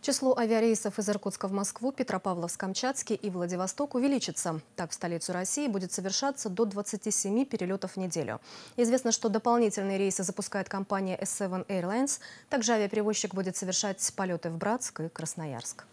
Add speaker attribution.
Speaker 1: Число авиарейсов из Иркутска в Москву, Петропавловск-Камчатске и Владивосток увеличится. Так, в столицу России будет совершаться до 27 перелетов в неделю. Известно, что дополнительные рейсы запускает компания S7 Airlines. Также авиаперевозчик будет совершать полеты в Братск и Красноярск.